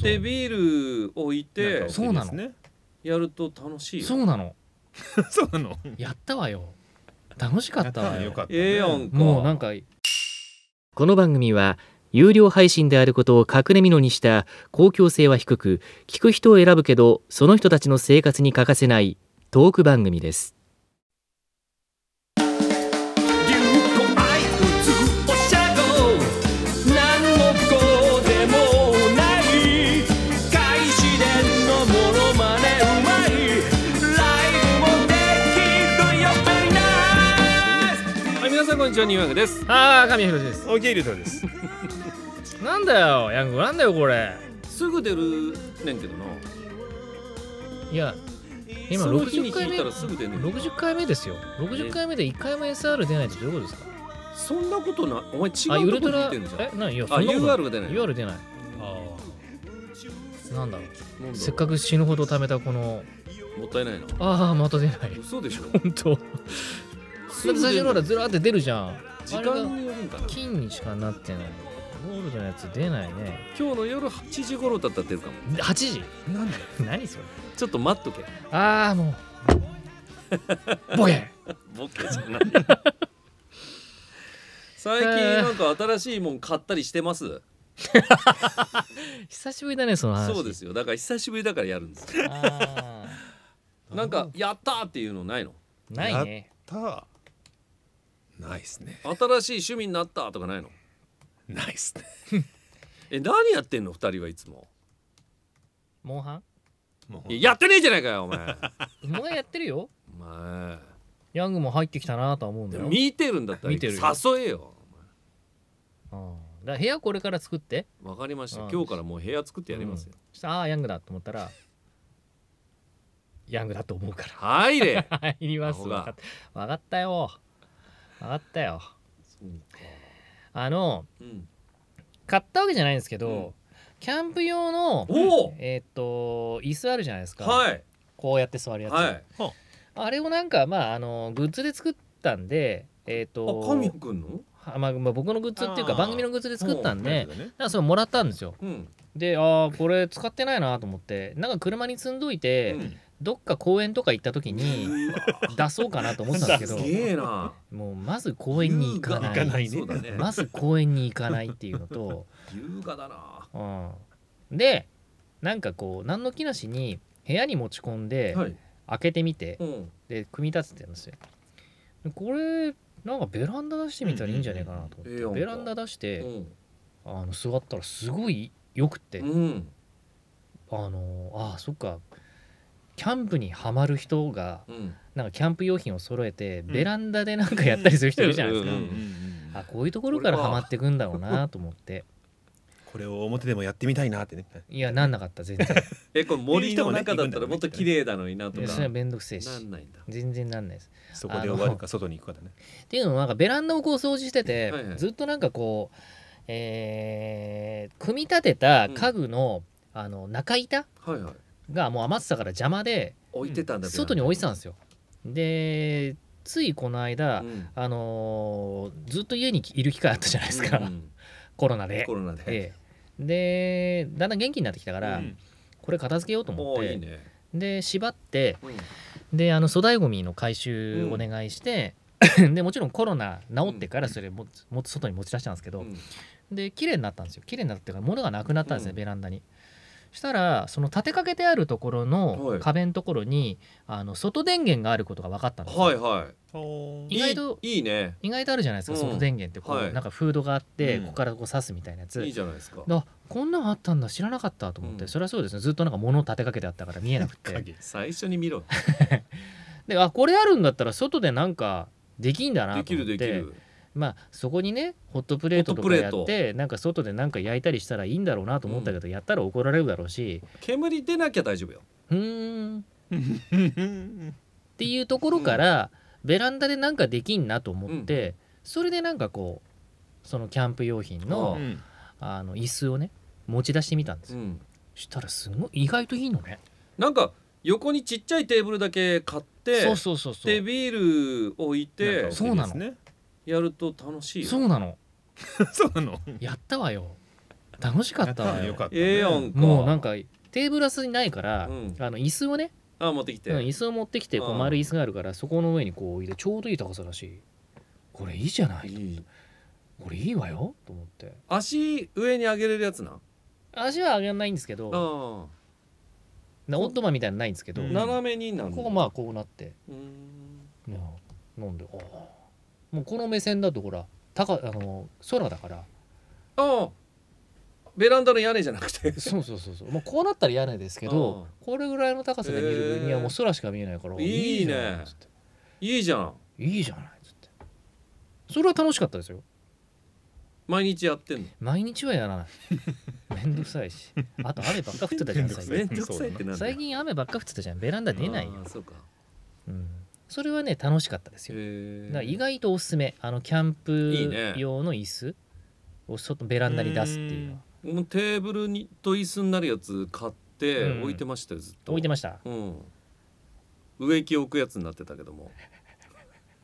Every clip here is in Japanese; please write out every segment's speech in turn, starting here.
っビール置いてそうなのやると楽しいそうなの そうなのやったわよ楽しかったわよええやんかもうなんかこの番組は有料配信であることを隠れみのにした公共性は低く聞く人を選ぶけどその人たちの生活に欠かせないトーク番組ですニューヨークですああ神谷博です大木龍太ですなんだよヤングなんだよこれすぐ出るねんけどないや今60回目60回目ですよ60回目で1回も SR 出ないってどういうことですかそんなことなお前違うとこ聞いてんじゃんえないやあん UR が出ない UR 出ないああなんだろうせっかく死ぬほど貯めたこのもったいないなああまた出ない嘘でしょ本当最初のほらずらって出るじゃん時間によるんかな金にしかなってないゴールドのやつ出ないね今日の夜8時頃だったら出るかも8時なで何それちょっと待っとけああもうボケ ボケじゃない最近なんか新しいもん買ったりしてます 久しぶりだねその話そうですよだから久しぶりだからやるんですなんかやったっていうのないのないねやったないっすね新しい趣味になったとかないのないっすね え何やってんの二人はいつもモンハンもういややってねえじゃないかよお前 お前やってるよお前ヤングも入ってきたなと思うんだよ見てるんだったら見てる誘えようんだから部屋これから作ってわかりました今日からもう部屋作ってやりますよ、したああヤングだと思ったらヤングだと思うか入れら 入りますわかわかったよ上がったよあの、うん、買ったわけじゃないんですけど、うん、キャンプ用のえっ、ー、と椅子あるじゃないですか、はい、こうやって座るやつ、はい、あれをなんかまああのグッズで作ったんでえっ、ー、と神くんのまあ、まあ、僕のグッズっていうか番組のグッズで作ったんで、だからそれもらったんですよ、うん、でああこれ使ってないなと思ってなんか車に積んどいて、どっか公園とか行った時に 出そうかなと思ったんですけどもうまず公園に行かない、ね、まず公園に行かないっていうのと優雅だな、うん、でなんかこう何の気なしに部屋に持ち込んで、はい、開けてみて、うん、で組み立ててるんですよこれなんかベランダ出してみたらいいんじゃないかなと思って、うんうん、ベランダ出して、うん、あの座ったらすごいよくって、うん、あのあそっかキャンプにはまる人が、なんかキャンプ用品を揃えて、ベランダでなんかやったりする人いるじゃないですか、あこういうところからはまっていくんだろうなと思って。これを表でもやってみたいなってねいやなんなかった全然 えこの森の中だったらもっと綺麗だのになとか、それは面倒くせえしなんないんだ全然なんないですそこで終わるか外に行くかだねっていうのもなんかベランダをこう掃除してて、はいはい、ずっとなんかこうえー、組み立てた家具の、うん、あの中板、はいはいがもう余ってたから邪魔で置いてたんだ外に置いてたんですよ。でついこの間、うん、あのー、ずっと家にいる機会あったじゃないですか、うんコロナで。コロナで、でだんだん元気になってきたから、うん、これ片付けようと思って。いいね、で縛って、うん、であの粗大ごみの回収お願いして、でもちろんコロナ治ってからそれも,、もっと外に持ち出したんですけど、うん、で綺麗になったんですよ綺麗になったっていうか物がなくなったんですね、ベランダに。したらその立てかけてあるところの壁のところに、はい、あの外電源があることが分かったんですよ。はいはい、意外といいね意外とあるじゃないですか、外電源ってこう、はい、なんかフードがあって、うん、ここからこう刺すみたいなやついいじゃないですかこんなんあったんだ知らなかったと思って、うん、それはそうですねずっとなんか物を立てかけてあったから見えなくて最初に見ろ であこれあるんだったら外でなんかできんだなと思ってできるできるまあそこにねホットプレートとかやってなんか外で何か焼いたりしたらいいんだろうなと思ったけど、うん、やったら怒られるだろうし煙出なきゃ大丈夫よ。うんっていうところから、うん、ベランダで何かできんなと思って、うん、それでなんかこうそのキャンプ用品の,、あの椅子をね持ち出してみたんですよ。したらすごい意外といいのね。なんか横にちっちゃいテーブルだけ買ってそうそうそうそうでビール置いてそうなの、ね、やると楽しいよそうなの そうなのやったわよ楽しかったわよよかった、ね、ええやんかもうなんかテーブルスにないから、うん、あの椅子をねあ持ってきて、うん、椅子を持ってきてこう丸い椅子があるからそこの上にこう置いてちょうどいい高さだしこれいいじゃないこれいいわよと思って足上に上げれるやつな足は上げらないんですけどなオットマンみたいなのないんですけど、う斜めになるここまあこうなって飲んでああもうこの目線だとほら高あの空だからああベランダの屋根じゃなくてそうそうそうそうもうこうなったら屋根ですけどこれぐらいの高さで見る分にはもう空しか見えないからいいねいいじゃんいいじゃないっってそれは楽しかったですよ毎日やってんの毎日はやらない めんどくさいしあと雨ばっか降ってたじゃん最近めん最近雨ばっか降ってたじゃんベランダ出ないよそうかうんそれはね楽しかったですよだ意外とおすすめあのキャンプ用の椅子を外ベランダに出すっていうのは。テーブルにと椅子になるやつ買って置いてましたよ、ずっと、置いてました、うん、植木置くやつになってたけども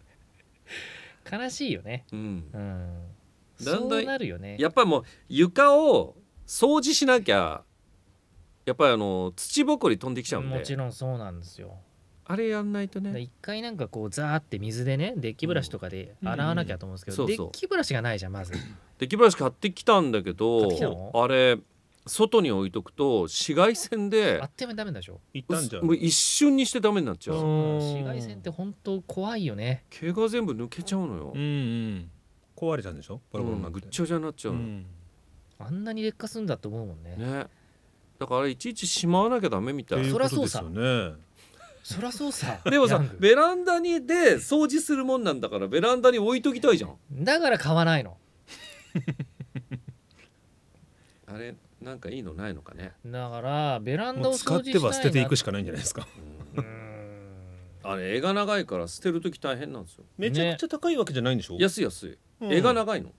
悲しいよねうん、うん、だんだんなるよねやっぱりもう床を掃除しなきゃやっぱりあの土ぼこり飛んできちゃうんでもちろんそうなんですよあれやんないとね一回なんかこうザーって水でねデッキブラシとかで洗わなきゃと思うんですけど、デッキブラシがないじゃんまずデッキブラシ買ってきたんだけどあれ外に置いとくと紫外線であってもう間ダメでしょう一瞬にしてダメになっちゃう紫外線って本当怖いよね毛が全部抜けちゃうのよ、うんうん、壊れちゃうんでしょボロボロなぐっちゃぐゃなっちゃううん、あんなに劣化するんだと思うもんねねだからいちいちしまわなきゃダメみたいなそりゃそうさねそりゃそうさでもさベランダにで掃除するもんなんだからベランダに置いときたいじゃんだから買わないの あれなんかいいのないのかねだからベランダを使っては捨てていくしかないんじゃないですかあれ絵が長いから捨てる時大変なんですよめちゃくちゃ高いわけじゃないんでしょ、ね、安い安い、絵が長いの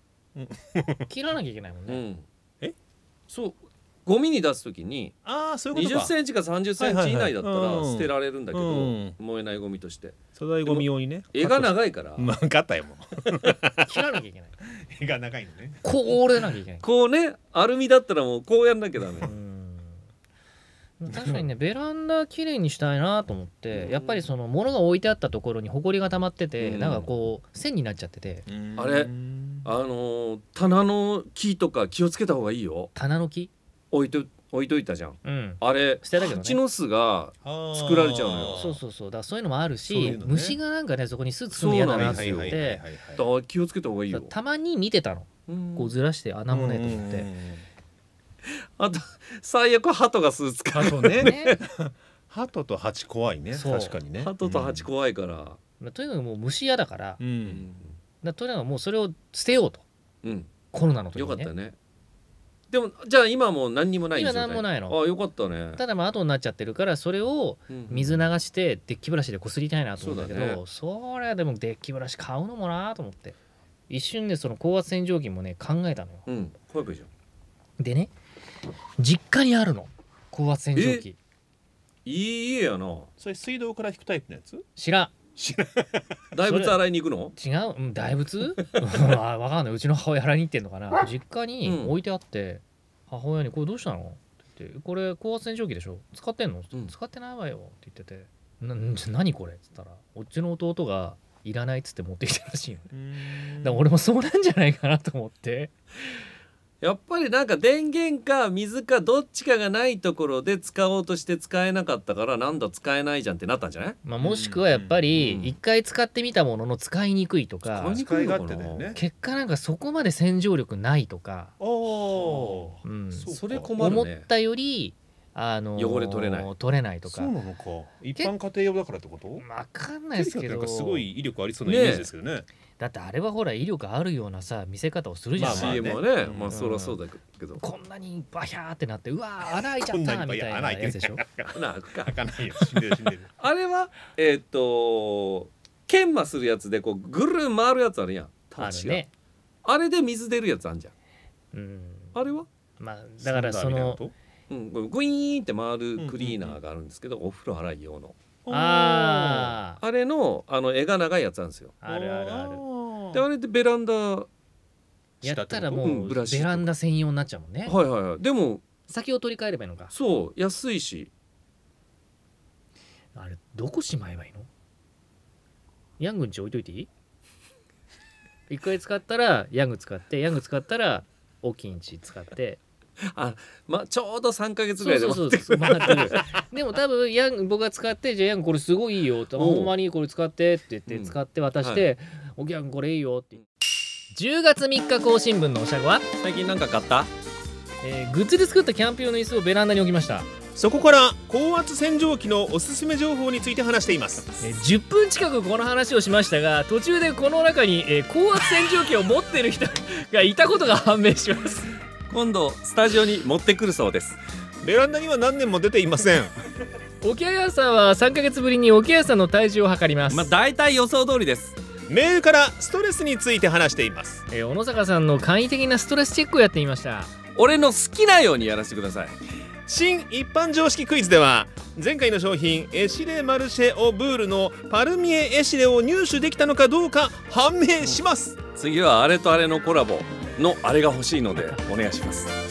切らなきゃいけないもんね、うん、えそうゴミに出す時にあそういうことか20センチか30センチ以内だったら捨てられるんだけど、燃えないゴミとして素材ゴミ用にね絵が長いから分か ったよもう切ら なきゃいけない絵が長いのねこう折れなきゃいけないこうねアルミだったらもうこうやんなきゃダメ確かにね ベランダきれいにしたいなと思って、やっぱりその物が置いてあったところに埃が溜まってて、なんかこう線になっちゃってて、あれあの棚の木とか気をつけた方がいいよ棚の木置いと置いといたじゃん、うん、あれ捨てね、蜂の巣が作られちゃうのよそうそうそうだそういうのもあるし、ね、虫がなんかねそこに巣作るの嫌だなって言って気をつけた方がいいよたまに見てたのこうずらして穴もねと思ってあと最悪鳩が巣使うねね 鳩と蜂怖いね確かにね鳩と蜂怖いから、うん、とにかくもう虫嫌だから,、うん、だとにかくもうそれを捨てようと、うん、コロナの時に、ね、よかったねでもじゃあ今も何にもない今何もないのあよかったねただまあ後になっちゃってるからそれを水流してデッキブラシでこすりたいなと思うんだけど、そ、れはでもデッキブラシ買うのもなと思って一瞬でその高圧洗浄機もね考えたのよ、うん、でね実家にあるの高圧洗浄機いい家やなそれ水道から引くタイプのやつ知らん 大仏洗いに行くの違う、大仏 あ分かんないうちの母親洗いに行ってんのかな実家に置いてあって、うん、母親に「これどうしたの?」って言って「これ高圧洗浄機でしょ使ってんの?」使ってないわよ」って言ってて「な何これ?」っつったらうちの弟が「いらない」っつって持ってきたらしいよねだから俺もそうなんじゃないかなと思ってやっぱりなんか電源か水かどっちかがないところで使おうとして使えなかったから何度だ使えないじゃんってなったんじゃない、まあ、もしくはやっぱり一回使ってみたものの使いにくいとか、使い結果なんかそこまで洗浄力ないとか、うん、それ困る、ね、思ったよりあのー、汚れ取れない取れないとかそうなのか一般家庭用だからってことわかんないですけどすごい威力ありそうなイメージですけどね、ね、だってあれはほら威力あるようなさ見せ方をするじゃないですか、まあ、CM はね、うん、まあそりゃそうだけど、うん、こんなにバヒャーってなってうわ穴開 いちゃったみたいなやつでしょ なんか開かないよ死んでる死んでる あれはえー、っと研磨するやつでこうぐる回るやつあるやんあるねあれで水出るやつあんじゃん、うん、あれはまあだからそのうん、グイーンって回るクリーナーがあるんですけど、お風呂洗い用のああれのあの絵が長いやつなんですよあるあるあるであれでベランダやったらもう、ブラシベランダ専用になっちゃうもんねはいはいはいでも先を取り替えればいいのかそう安いしあれどこしまえばいいのヤングんち置いといていい一回使ったらヤング使ってヤング使ったら大きいんち使ってあまあちょうど3か月ぐらいでそうそうそうでも多分ヤン僕が使って「じゃあヤンこれすごいいいよ」と「ほんまにこれ使って」って言って、使って渡して「おぎゃんこれいいよ」って10月3日更新分のおしゃごは最近なんか買った、えー、グッズで作ったキャンプ用の椅子をベランダに置きましたそこから高圧洗浄機のおすすめ情報について話しています、えー、10分近くこの話をしましたが途中でこの中に、えー、高圧洗浄機を持ってる人がいたことが判明します今度スタジオに持ってくるそうですベランダには何年も出ていません沖 さんは3ヶ月ぶりに沖さんの体重を測りますまあ大体予想通りですメールからストレスについて話しています、えー、小野坂さんの簡易的なストレスチェックをやってみました俺の好きなようにやらせてください新一般常識クイズでは前回の商品エシレマルシェ・オ・ブールのパルミエ・エシレを入手できたのかどうか判明します次はあれとあれのコラボのあれが欲しいのでお願いします